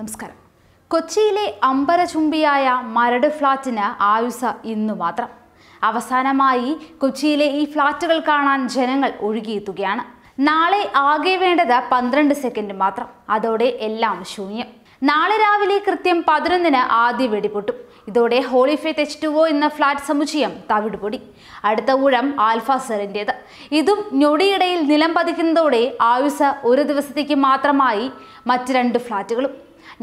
നമസ്കാരം കൊച്ചിയിലെ അമ്പരചുംബിയായ മരട് ഫ്ളാറ്റിന് ആയുസ ഇന്നു മാത്രം അവസാനമായി കൊച്ചിയിലെ ഈ ഫ്ലാറ്റുകൾ കാണാൻ ജനങ്ങൾ ഒഴുകിയെത്തുകയാണ് നാളെ ആകെ വേണ്ടത് പന്ത്രണ്ട് സെക്കൻഡ് മാത്രം അതോടെ എല്ലാം ശൂന്യം നാളെ രാവിലെ കൃത്യം പതിനൊന്നിന് ആദ്യ വെടിപൊട്ടും ഇതോടെ ഹോളിഫെത്ത് എച്ച് ടു ഒ എന്ന ഫ്ലാറ്റ് സമുച്ചയം തവിടുപൊടി അടുത്ത ഊഴം ആൽഫ സെറിൻ്റേത് ഇതും ഞൊടിയിടയിൽ നിലം പതിക്കുന്നതോടെ ആയുസ് ഒരു ദിവസത്തേക്ക് മാത്രമായി മറ്റ് രണ്ട് ഫ്ലാറ്റുകളും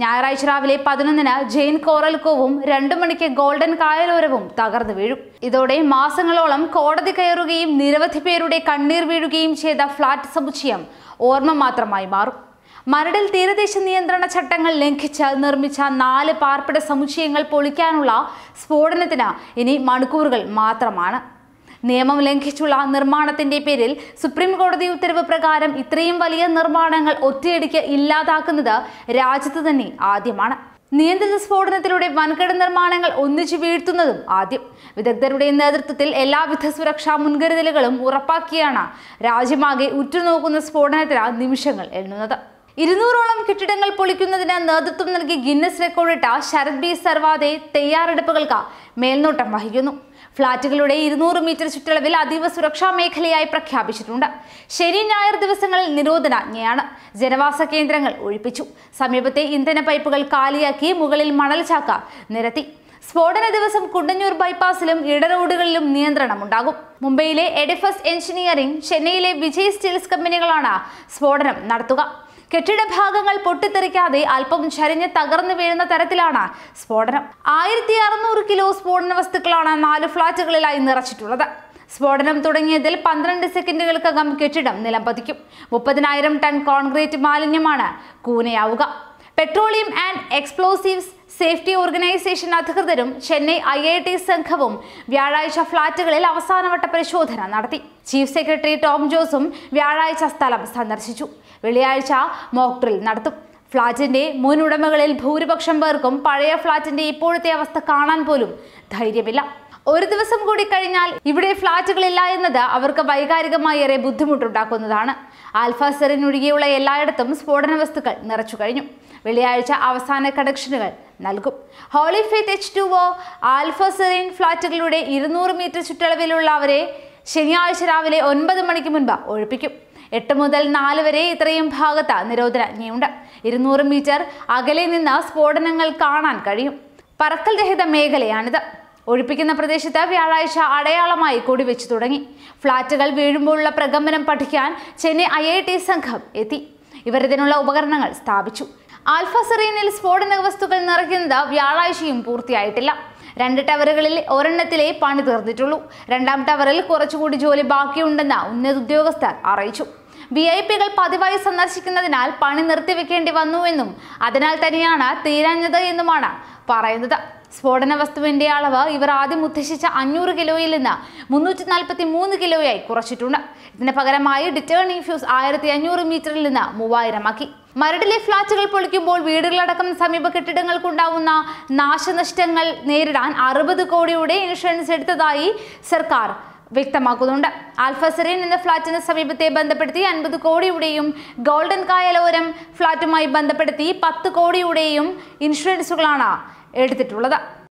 ഞായറാഴ്ച രാവിലെ പതിനൊന്നിന് ജെയിൻ കോറൽക്കോവും രണ്ടു മണിക്ക് ഗോൾഡൻ കായലോരവും തകർന്നു വീഴും ഇതോടെ മാസങ്ങളോളം കോടതി കയറുകയും നിരവധി പേരുടെ കണ്ണീർ വീഴുകയും ചെയ്ത ഫ്ളാറ്റ് സമുച്ചയം ഓർമ്മ മാത്രമായി മാറും മരടിൽ തീരദേശ നിയന്ത്രണ ചട്ടങ്ങൾ ലംഘിച്ച് നിർമ്മിച്ച നാല് പാർപ്പിട സമുച്ചയങ്ങൾ പൊളിക്കാനുള്ള സ്ഫോടനത്തിന് ഇനി മണിക്കൂറുകൾ മാത്രമാണ് നിയമം ലംഘിച്ചുള്ള നിർമ്മാണത്തിന്റെ പേരിൽ സുപ്രീം കോടതി ഉത്തരവ് പ്രകാരം ഇത്രയും വലിയ നിർമ്മാണങ്ങൾ ഒറ്റയടിക്ക് ഇല്ലാതാക്കുന്നത് രാജ്യത്ത് തന്നെ ആദ്യമാണ് നിയന്ത്രിത സ്ഫോടനത്തിലൂടെ വൻകിട നിർമ്മാണങ്ങൾ ഒന്നിച്ചു വീഴ്ത്തുന്നതും ആദ്യം വിദഗ്ധരുടെ നേതൃത്വത്തിൽ എല്ലാവിധ സുരക്ഷാ മുൻകരുതലുകളും ഉറപ്പാക്കിയാണ് രാജ്യമാകെ ഉറ്റുനോക്കുന്ന സ്ഫോടനത്തിന് നിമിഷങ്ങൾ എണ്ണുന്നത് ഇരുന്നൂറോളം കെട്ടിടങ്ങൾ പൊളിക്കുന്നതിന് നേതൃത്വം നൽകി ഗിന്നസ് റെക്കോർഡിട്ട ശരത് ബി സർവാദെ തയ്യാറെടുപ്പുകൾക്ക് മേൽനോട്ടം വഹിക്കുന്നു ഫ്ളാറ്റുകളുടെ ഇരുന്നൂറ് മീറ്റർ ചുറ്റളവിൽ അതീവ സുരക്ഷാ മേഖലയായി പ്രഖ്യാപിച്ചിട്ടുണ്ട് ശനി ഞായർ ദിവസങ്ങളിൽ നിരോധനാജ്ഞയാണ് ജനവാസ കേന്ദ്രങ്ങൾ ഒഴിപ്പിച്ചു സമീപത്തെ ഇന്ധന പൈപ്പുകൾ കാലിയാക്കി മുകളിൽ മണൽ ചാക്ക നിരത്തി സ്ഫോടന ദിവസം കുണ്ടഞ്ഞൂർ ബൈപ്പാസിലും ഇടറോഡുകളിലും നിയന്ത്രണം നിയന്ത്രണമുണ്ടാകും മുംബൈയിലെ എഡിഫസ് എഞ്ചിനീയറിംഗ് ചെന്നൈയിലെ വിജയ് സ്റ്റീൽസ് കമ്പനികളാണ് സ്ഫോടനം നടത്തുക കെട്ടിട ഭാഗങ്ങൾ പൊട്ടിത്തെറിക്കാതെ അല്പം ചരിഞ്ഞ് തകർന്നു വീഴുന്ന തരത്തിലാണ് സ്ഫോടനം ആയിരത്തി അറുന്നൂറ് കിലോ സ്ഫോടന വസ്തുക്കളാണ് നാല് ഫ്ളാറ്റുകളിലായി നിറച്ചിട്ടുള്ളത് സ്ഫോടനം തുടങ്ങിയതിൽ പന്ത്രണ്ട് സെക്കൻഡുകൾക്കകം കെട്ടിടം നിലംപതിക്കും മുപ്പതിനായിരം ടൺ കോൺക്രീറ്റ് മാലിന്യമാണ് കൂനയാവുക petroleum and explosives safety organisation അധികൃതരും ചെന്നൈ ഐ ഐ ടി സംഘവും വ്യാഴാഴ്ച ഫ്ളാറ്റുകളിൽ അവസാനവട്ട പരിശോധന നടത്തി ചീഫ് സെക്രട്ടറി ടോം ജോസും വ്യാഴാഴ്ച സ്ഥലം സന്ദർശിച്ചു വെള്ളിയാഴ്ച മോക്ട്രിൽ നടത്തും ഫ്ളാറ്റിന്റെ മുൻ ഉടമകളിൽ ഭൂരിപക്ഷം പേർക്കും പഴയ ഫ്ളാറ്റിന്റെ ഇപ്പോഴത്തെ അവസ്ഥ കാണാൻ പോലും ധൈര്യമില്ല ഒരു ദിവസം കൂടി കഴിഞ്ഞാൽ ഇവിടെ ഫ്ളാറ്റുകളില്ല എന്നത് അവർക്ക് വൈകാരികമായി ഏറെ ബുദ്ധിമുട്ടുണ്ടാക്കുന്നതാണ് ആൽഫാസെറിനൊഴികെയുള്ള എല്ലായിടത്തും സ്ഫോടന വസ്തുക്കൾ നിറച്ചു കഴിഞ്ഞു വെള്ളിയാഴ്ച അവസാന കണക്ഷനുകൾ നൽകും Holy Faith H two O Alfa Serene ഫ്ലാറ്റുകളുടെ ഇരുന്നൂറ് മീറ്റർ ചുറ്റളവിലുള്ളവരെ ശനിയാഴ്ച രാവിലെ ഒൻപത് മണിക്ക് മുൻപ് ഒഴിപ്പിക്കും എട്ട് മുതൽ നാല് വരെ ഇത്രയും ഭാഗത്ത് നിരോധനാജ്ഞയുണ്ട് ഇരുന്നൂറ് മീറ്റർ അകലെ നിന്ന് സ്ഫോടനങ്ങൾ കാണാൻ കഴിയും പറക്കൽ രഹിത മേഖലയാണിത് ഒഴിപ്പിക്കുന്ന പ്രദേശത്ത് വ്യാഴാഴ്ച അടയാളമായി കൊടിവെച്ചു തുടങ്ങി ഫ്ളാറ്റുകൾ വീഴുമ്പോഴുള്ള പ്രകമ്പനം പഠിക്കാൻ ചെന്നൈ ഐ സംഘം എത്തി ഇവർ ഇതിനുള്ള ഉപകരണങ്ങൾ സ്ഥാപിച്ചു ആൽഫ സെറീനിൽ സ്ഫോടന വസ്തുക്കൾ നിറയ്ക്കുന്നത് വ്യാഴാഴ്ചയും പൂർത്തിയായിട്ടില്ല രണ്ട് ടവറുകളിൽ ഒരെണ്ണത്തിലെ പണി തീർന്നിട്ടുള്ളൂ രണ്ടാം ടവറിൽ കുറച്ചുകൂടി ജോലി ബാക്കിയുണ്ടെന്ന് ഉന്നത ഉദ്യോഗസ്ഥർ അറിയിച്ചു വി ഐ പികൾ പതിവായി സന്ദർശിക്കുന്നതിനാൽ പണി നിർത്തിവെക്കേണ്ടി വന്നുവെന്നും അതിനാൽ തന്നെയാണ് തീരാഞ്ഞത് എന്നുമാണ് പറയുന്നത് സ്ഫോടന വസ്തുവിന്റെ അളവ് ഇവർ ആദ്യം ഉദ്ദേശിച്ച അഞ്ഞൂറ് കിലോയിൽ നിന്ന് മുന്നൂറ്റി നാൽപ്പത്തി മൂന്ന് കിലോയായി കുറച്ചിട്ടുണ്ട് ഇതിന് പകരമായി ഡിറ്റേണിംഗ് ഫ്യൂസ് ആയിരത്തി അഞ്ഞൂറ് മീറ്ററിൽ നിന്ന് മൂവായിരമാക്കി മരടിലെ ഫ്ളാറ്റുകൾ പൊളിക്കുമ്പോൾ വീടുകളടക്കം സമീപ കെട്ടിടങ്ങൾക്കുണ്ടാവുന്ന നാശനഷ്ടങ്ങൾ നേരിടാൻ അറുപത് കോടിയുടെ ഇൻഷുറൻസ് എടുത്തതായി സർക്കാർ വ്യക്തമാക്കുന്നുണ്ട് ആൽഫസറിൻ എന്ന ഫ്ളാറ്റിന് സമീപത്തെ ബന്ധപ്പെടുത്തി അൻപത് കോടിയുടെയും ഗോൾഡൻ കായലോരം ഫ്ളാറ്റുമായി ബന്ധപ്പെടുത്തി പത്ത് കോടിയുടെയും ഇൻഷുറൻസുകളാണ് എടുത്തിട്ടുള്ളത്